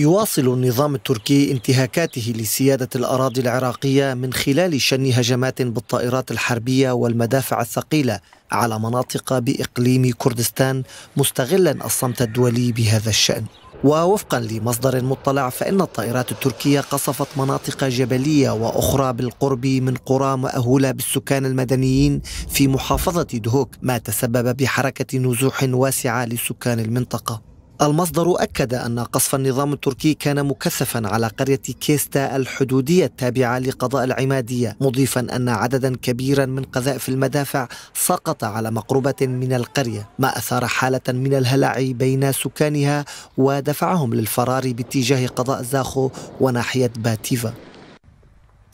يواصل النظام التركي انتهاكاته لسيادة الأراضي العراقية من خلال شن هجمات بالطائرات الحربية والمدافع الثقيلة على مناطق بإقليم كردستان مستغلا الصمت الدولي بهذا الشأن ووفقا لمصدر مطلع فإن الطائرات التركية قصفت مناطق جبلية وأخرى بالقرب من قرى مأهولة بالسكان المدنيين في محافظة دهوك ما تسبب بحركة نزوح واسعة لسكان المنطقة المصدر أكد أن قصف النظام التركي كان مكثفا على قرية كيستا الحدودية التابعة لقضاء العمادية مضيفا أن عددا كبيرا من قذائف المدافع سقط على مقربة من القرية ما أثار حالة من الهلع بين سكانها ودفعهم للفرار باتجاه قضاء زاخو وناحية باتيفا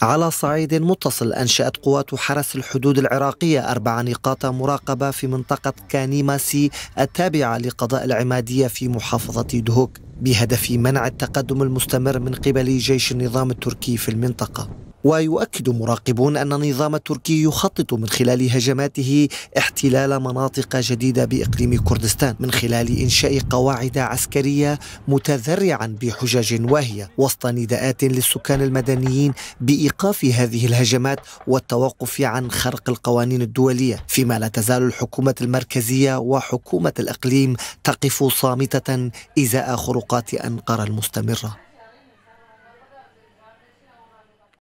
على صعيد متصل أنشأت قوات حرس الحدود العراقية أربع نقاط مراقبة في منطقة كانيماسي التابعة لقضاء العمادية في محافظة دهوك بهدف منع التقدم المستمر من قبل جيش النظام التركي في المنطقة ويؤكد مراقبون أن النظام التركي يخطط من خلال هجماته احتلال مناطق جديدة بإقليم كردستان من خلال إنشاء قواعد عسكرية متذرعا بحجج واهية وسط نداءات للسكان المدنيين بإيقاف هذه الهجمات والتوقف عن خرق القوانين الدولية فيما لا تزال الحكومة المركزية وحكومة الإقليم تقف صامتة إزاء خروقات أنقرة المستمرة